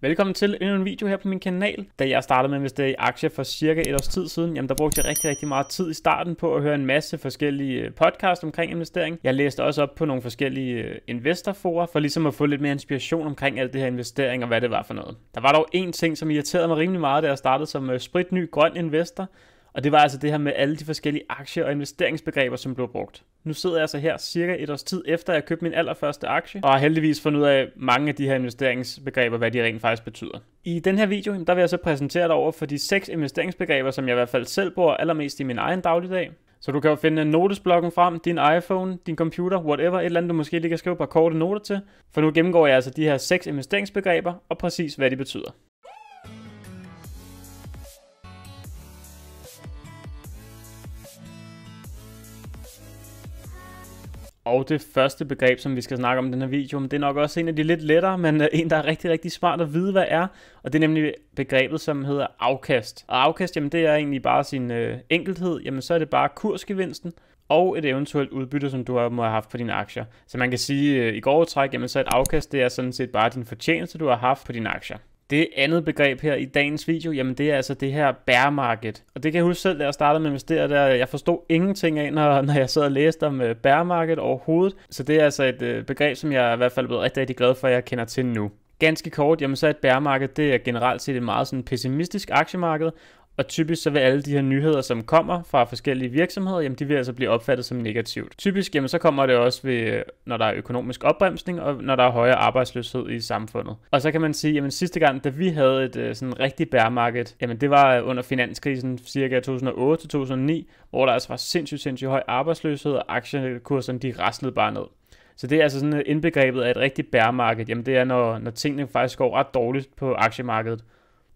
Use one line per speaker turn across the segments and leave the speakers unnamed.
Velkommen til endnu en video her på min kanal. Da jeg startede med at investere i aktier for cirka et års tid siden, jamen der brugte jeg rigtig, rigtig meget tid i starten på at høre en masse forskellige øh, podcasts omkring investering. Jeg læste også op på nogle forskellige øh, investorforer for ligesom at få lidt mere inspiration omkring alt det her investering og hvad det var for noget. Der var dog en ting, som irriterede mig rimelig meget, da jeg startede som øh, spritny grøn investor, og det var altså det her med alle de forskellige aktier og investeringsbegreber, som blev brugt. Nu sidder jeg så altså her cirka et års tid efter, jeg købte min allerførste aktie, og har heldigvis fundet ud af mange af de her investeringsbegreber, hvad de rent faktisk betyder. I den her video, der vil jeg så præsentere dig over for de seks investeringsbegreber, som jeg i hvert fald selv bruger allermest i min egen dagligdag. Så du kan jo finde notesblokken frem, din iPhone, din computer, whatever, et eller andet, du måske lige kan skrive et par korte noter til. For nu gennemgår jeg altså de her seks investeringsbegreber og præcis, hvad de betyder. Og det første begreb, som vi skal snakke om i den her video, det er nok også en af de lidt lettere, men øh, en, der er rigtig, rigtig smart at vide, hvad er. Og det er nemlig begrebet, som hedder afkast. Og afkast, jamen det er egentlig bare sin øh, enkelthed. Jamen så er det bare kursgevinsten og et eventuelt udbytte, som du må have haft på dine aktier. Så man kan sige øh, i går træk, jamen så et afkast, det er sådan set bare din fortjeneste, du har haft på dine aktier. Det andet begreb her i dagens video, jamen det er altså det her bear market. Og det kan jeg huske selv, da jeg startede med at investere der, jeg forstod ingenting af, når, når jeg sad og læste om øh, bear market overhovedet. Så det er altså et øh, begreb, som jeg i hvert fald er blevet rigtig, rigtig glad for, at jeg kender til nu. Ganske kort, jamen så er et bæremarked, det er generelt set et meget sådan pessimistisk aktiemarked, og typisk så vil alle de her nyheder, som kommer fra forskellige virksomheder, jamen de vil altså blive opfattet som negativt. Typisk jamen så kommer det også ved, når der er økonomisk opbremsning og når der er højere arbejdsløshed i samfundet. Og så kan man sige, jamen sidste gang, da vi havde et øh, sådan rigtig bærmarked, jamen det var øh, under finanskrisen cirka 2008-2009, hvor der altså var sindssygt, sindssygt høj arbejdsløshed og aktiekurserne de raslede bare ned. Så det er altså sådan øh, indbegrebet af et rigtigt bærmarked, jamen det er når, når tingene faktisk går ret dårligt på aktiemarkedet.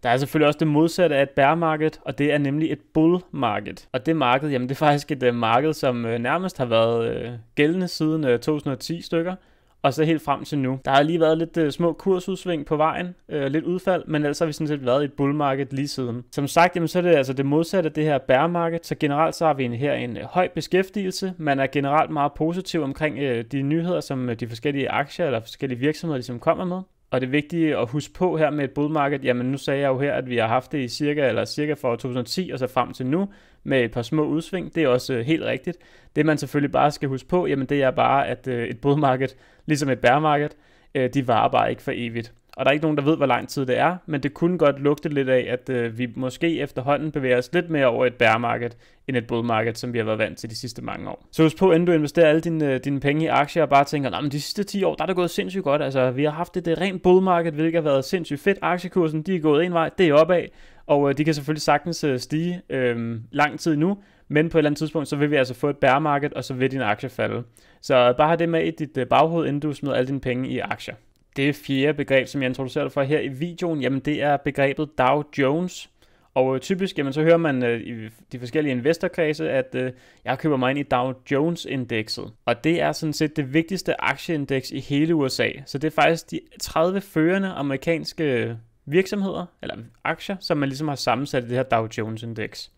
Der er selvfølgelig også det modsatte af et bærmarked, og det er nemlig et bull market. Og det marked, jamen det er faktisk et øh, marked, som øh, nærmest har været øh, gældende siden øh, 2010 stykker, og så helt frem til nu. Der har lige været lidt øh, små kursudsving på vejen, øh, lidt udfald, men ellers har vi sådan set været i et bull market lige siden. Som sagt, jamen, så er det altså det modsatte af det her bærmarked, så generelt så har vi en, her en øh, høj beskæftigelse. Man er generelt meget positiv omkring øh, de nyheder, som øh, de forskellige aktier eller forskellige virksomheder ligesom kommer med. Og det vigtige at huske på her med et bodmarked, jamen nu sagde jeg jo her, at vi har haft det i cirka, eller cirka fra 2010 og så frem til nu, med et par små udsving, det er også øh, helt rigtigt. Det man selvfølgelig bare skal huske på, jamen det er bare, at øh, et bodmarked, ligesom et bærmarked, øh, de varer bare ikke for evigt og der er ikke nogen, der ved, hvor lang tid det er, men det kunne godt lugte lidt af, at øh, vi måske efterhånden bevæger os lidt mere over et bæremarked end et bull som vi har været vant til de sidste mange år. Så husk på, inden du investerer alle dine, øh, dine penge i aktier og bare tænker, nej, men de sidste 10 år, der er det gået sindssygt godt. Altså, vi har haft det, øh, rent bull hvilket har været sindssygt fedt. Aktiekursen, de er gået en vej, det er opad, og øh, de kan selvfølgelig sagtens øh, stige øh, lang tid nu, men på et eller andet tidspunkt, så vil vi altså få et bæremarked, og så vil din aktie falde. Så bare have det med i dit øh, baghoved, inden du smider alle dine penge i aktier det fjerde begreb, som jeg introducerer dig for her i videoen, jamen det er begrebet Dow Jones. Og øh, typisk, jamen så hører man øh, i de forskellige investorkredse, at øh, jeg køber mig ind i Dow Jones-indekset. Og det er sådan set det vigtigste aktieindeks i hele USA. Så det er faktisk de 30 førende amerikanske virksomheder, eller aktier, som man ligesom har sammensat i det her Dow Jones-indeks.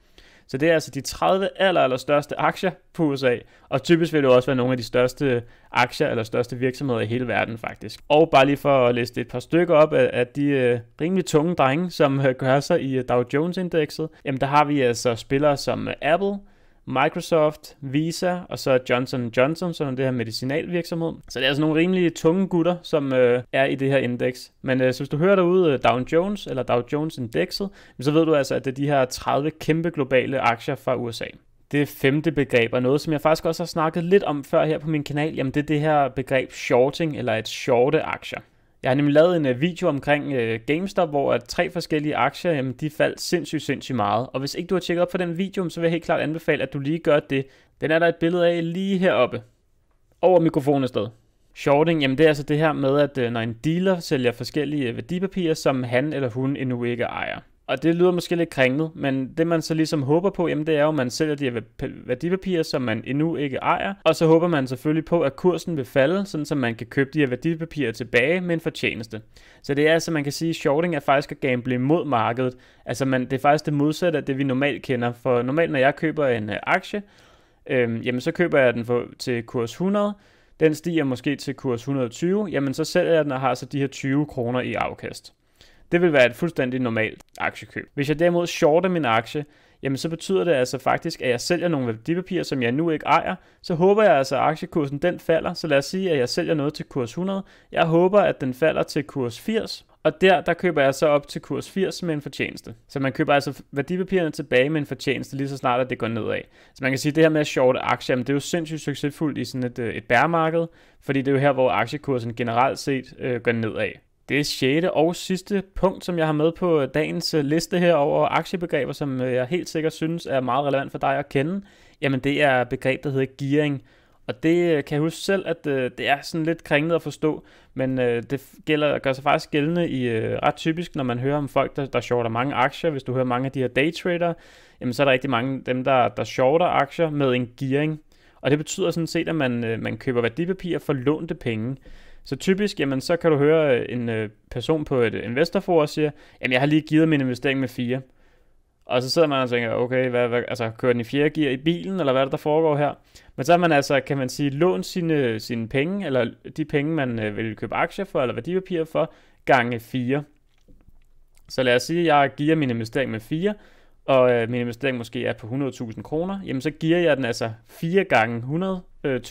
Så det er altså de 30 aller, aller største aktier på USA, og typisk vil det også være nogle af de største aktier eller største virksomheder i hele verden faktisk. Og bare lige for at læse et par stykker op af, af de øh, rimelig tunge drenge, som øh, gør sig i øh, Dow Jones-indekset, jamen der har vi altså spillere som øh, Apple, Microsoft, Visa og så Johnson Johnson, som er det her medicinalvirksomhed. Så det er altså nogle rimelig tunge gutter, som øh, er i det her indeks. Men øh, så hvis du hører derude øh, Dow Jones eller Dow Jones indekset, så ved du altså, at det er de her 30 kæmpe globale aktier fra USA. Det femte begreb, er noget, som jeg faktisk også har snakket lidt om før her på min kanal, jamen det er det her begreb shorting, eller et shorte aktier. Jeg har nemlig lavet en øh, video omkring øh, GameStop, hvor at tre forskellige aktier, jamen, de faldt sindssygt, sindssygt meget. Og hvis ikke du har tjekket op på den video, så vil jeg helt klart anbefale, at du lige gør det. Den er der et billede af lige heroppe. Over mikrofonen sted. Shorting, jamen det er altså det her med, at øh, når en dealer sælger forskellige øh, værdipapirer, som han eller hun endnu ikke ejer. Og det lyder måske lidt kringlet, men det man så ligesom håber på, jamen det er jo, at man sælger de her værdipapirer, som man endnu ikke ejer, og så håber man selvfølgelig på, at kursen vil falde, sådan så man kan købe de her værdipapirer tilbage med en fortjeneste. Så det er altså, man kan sige, at shorting er faktisk at gamble imod markedet. Altså man, det er faktisk det modsatte af det, vi normalt kender, for normalt når jeg køber en øh, aktie, øh, jamen så køber jeg den for, til kurs 100, den stiger måske til kurs 120, jamen så sælger jeg den og har så de her 20 kroner i afkast. Det vil være et fuldstændig normalt aktiekøb. Hvis jeg derimod shorter min aktie, jamen så betyder det altså faktisk, at jeg sælger nogle værdipapirer, som jeg nu ikke ejer, så håber jeg altså, at aktiekursen den falder, så lad os sige, at jeg sælger noget til kurs 100, jeg håber, at den falder til kurs 80, og der, der køber jeg så op til kurs 80 med en fortjeneste. Så man køber altså værdipapirerne tilbage med en fortjeneste, lige så snart at det går nedad. Så man kan sige, at det her med at shorte aktier, jamen, det er jo sindssygt succesfuldt i sådan et, øh, et bæremarked, fordi det er jo her, hvor aktiekursen generelt set øh, går nedad. Det sjette og sidste punkt, som jeg har med på dagens øh, liste her over aktiebegreber, som øh, jeg helt sikkert synes er meget relevant for dig at kende, jamen det er et begreb, der hedder gearing. Og det øh, kan jeg huske selv, at det er sådan lidt kringlet at forstå, men det gælder, gør sig faktisk gældende i ret typisk, når man hører om folk, der, der shorter mange aktier. Hvis du hører mange af de her daytrader, jamen så er der rigtig mange dem, der, der shorter aktier med en gearing. Og det betyder sådan set, at man, man køber værdipapirer for lånte penge. Så typisk, jamen, så kan du høre øh, en øh, person på et øh, investorforum siger, jamen, jeg har lige givet min investering med fire. Og så sidder man og tænker, okay, hvad, hvad, altså, kører den i fjerde gear i bilen, eller hvad er det, der foregår her? Men så har man altså, kan man sige, lånt sine, sine penge, eller de penge, man vil købe aktier for, eller værdipapirer for, gange 4. Så lad os sige, at jeg giver min investering med fire, og øh, min investering måske er på 100.000 kroner, jamen så giver jeg den altså 4 gange 100.000, øh,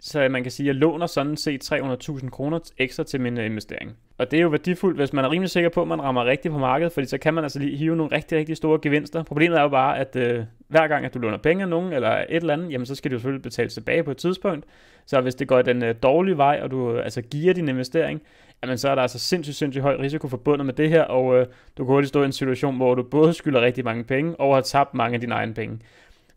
så øh, man kan sige, at jeg låner sådan set 300.000 kroner ekstra til min øh, investering. Og det er jo værdifuldt, hvis man er rimelig sikker på, at man rammer rigtigt på markedet, fordi så kan man altså lige hive nogle rigtig, rigtig store gevinster. Problemet er jo bare, at øh, hver gang, at du låner penge af nogen eller et eller andet, jamen så skal du selvfølgelig betale tilbage på et tidspunkt. Så hvis det går den øh, dårlige vej, og du øh, altså giver din investering, jamen så er der altså sindssygt, sindssygt høj risiko forbundet med det her, og øh, du kan hurtigt stå i en situation, hvor du både skylder rigtig mange penge, og har tabt mange af dine egne penge.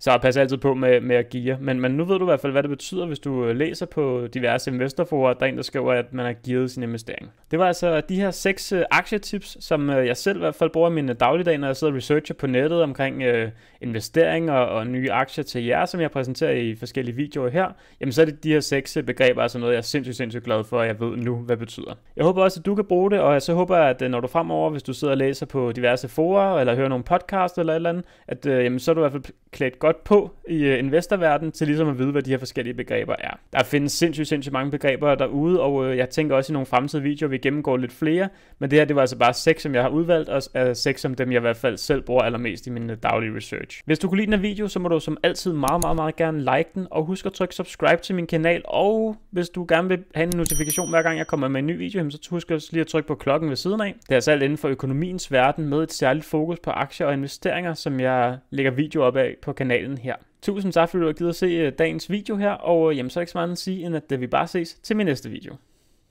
Så pas altid på med, med at give. Men, men nu ved du i hvert fald, hvad det betyder, hvis du øh, læser på diverse investorforer, at der er en, der skriver, at man har givet sin investering. Det var altså de her seks øh, aktietips, som øh, jeg selv i hvert fald bruger i mine øh, dagligdag, når jeg sidder og researcher på nettet omkring øh, investeringer og nye aktier til jer, som jeg præsenterer i forskellige videoer her. Jamen så er det de her seks øh, begreber, altså noget, jeg er sindssygt, sindssygt glad for, at jeg ved nu, hvad det betyder. Jeg håber også, at du kan bruge det, og jeg så håber, at når du fremover, hvis du sidder og læser på diverse forer, eller hører nogle podcast eller et eller andet, at øh, jamen, så er du i hvert fald klædt godt godt på i øh, investorverdenen til ligesom at vide, hvad de her forskellige begreber er. Der findes sindssygt, sindssygt mange begreber derude, og øh, jeg tænker også i nogle fremtidige videoer, vi gennemgår lidt flere, men det her, det var altså bare seks, som jeg har udvalgt, og øh, seks som dem, jeg i hvert fald selv bruger allermest i min øh, daglige research. Hvis du kunne lide den her video, så må du som altid meget, meget, meget gerne like den, og husk at trykke subscribe til min kanal, og hvis du gerne vil have en notifikation hver gang, jeg kommer med en ny video, så husk også lige at trykke på klokken ved siden af. Det er altså alt inden for økonomiens verden med et særligt fokus på aktier og investeringer, som jeg lægger video op af på kanalen kanalen her. Tusind tak, fordi du har givet at se øh, dagens video her, og øh, jamen, så er ikke så meget at sige, end at øh, vi bare ses til min næste video.